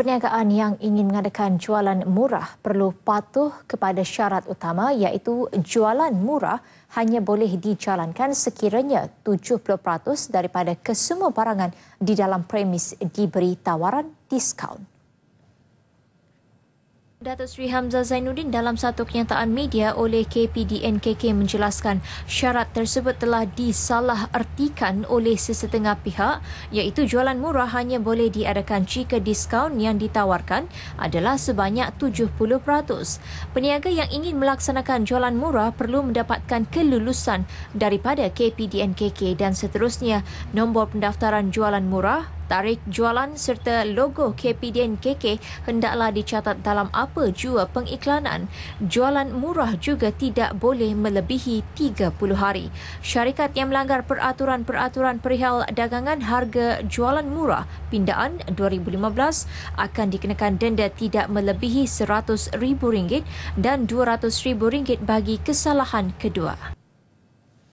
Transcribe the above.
perniagaan yang ingin mengadakan jualan murah perlu patuh kepada syarat utama iaitu jualan murah hanya boleh dijalankan sekiranya 70% daripada kesemua barangan di dalam premis diberi tawaran diskaun. Datuk Sri Hamzah Zainuddin dalam satu kenyataan media oleh KPDNKK menjelaskan syarat tersebut telah disalahartikan oleh sesetengah pihak iaitu jualan murah hanya boleh diadakan jika diskaun yang ditawarkan adalah sebanyak 70%. Peniaga yang ingin melaksanakan jualan murah perlu mendapatkan kelulusan daripada KPDNKK dan seterusnya nombor pendaftaran jualan murah tarikh jualan serta logo KPDN KK hendaklah dicatat dalam apa jua pengiklanan. Jualan murah juga tidak boleh melebihi 30 hari. Syarikat yang melanggar peraturan-peraturan perihal dagangan harga jualan murah pindaan 2015 akan dikenakan denda tidak melebihi RM100,000 dan RM200,000 bagi kesalahan kedua.